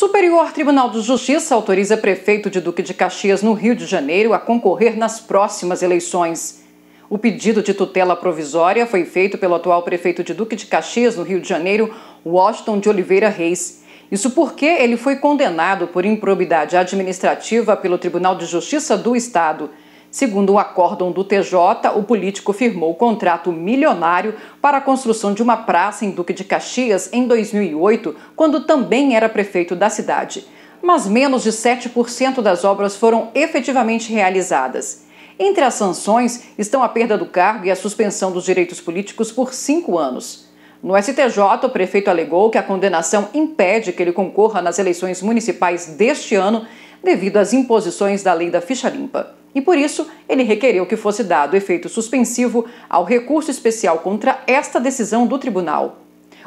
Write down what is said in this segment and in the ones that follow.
Superior Tribunal de Justiça autoriza prefeito de Duque de Caxias, no Rio de Janeiro, a concorrer nas próximas eleições. O pedido de tutela provisória foi feito pelo atual prefeito de Duque de Caxias, no Rio de Janeiro, Washington de Oliveira Reis. Isso porque ele foi condenado por improbidade administrativa pelo Tribunal de Justiça do Estado. Segundo um acórdão do TJ, o político firmou o contrato milionário para a construção de uma praça em Duque de Caxias em 2008, quando também era prefeito da cidade. Mas menos de 7% das obras foram efetivamente realizadas. Entre as sanções estão a perda do cargo e a suspensão dos direitos políticos por cinco anos. No STJ, o prefeito alegou que a condenação impede que ele concorra nas eleições municipais deste ano devido às imposições da lei da ficha limpa. E por isso, ele requereu que fosse dado efeito suspensivo ao recurso especial contra esta decisão do tribunal.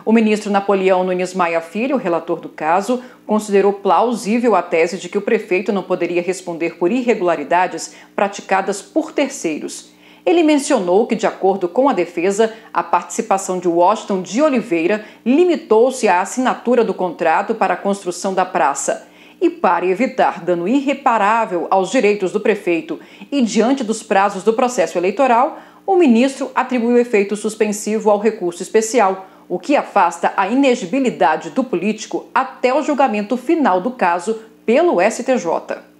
O ministro Napoleão Nunes Maia Filho, relator do caso, considerou plausível a tese de que o prefeito não poderia responder por irregularidades praticadas por terceiros. Ele mencionou que, de acordo com a defesa, a participação de Washington de Oliveira limitou-se à assinatura do contrato para a construção da praça e para evitar dano irreparável aos direitos do prefeito e diante dos prazos do processo eleitoral, o ministro atribuiu efeito suspensivo ao recurso especial, o que afasta a inegibilidade do político até o julgamento final do caso pelo STJ.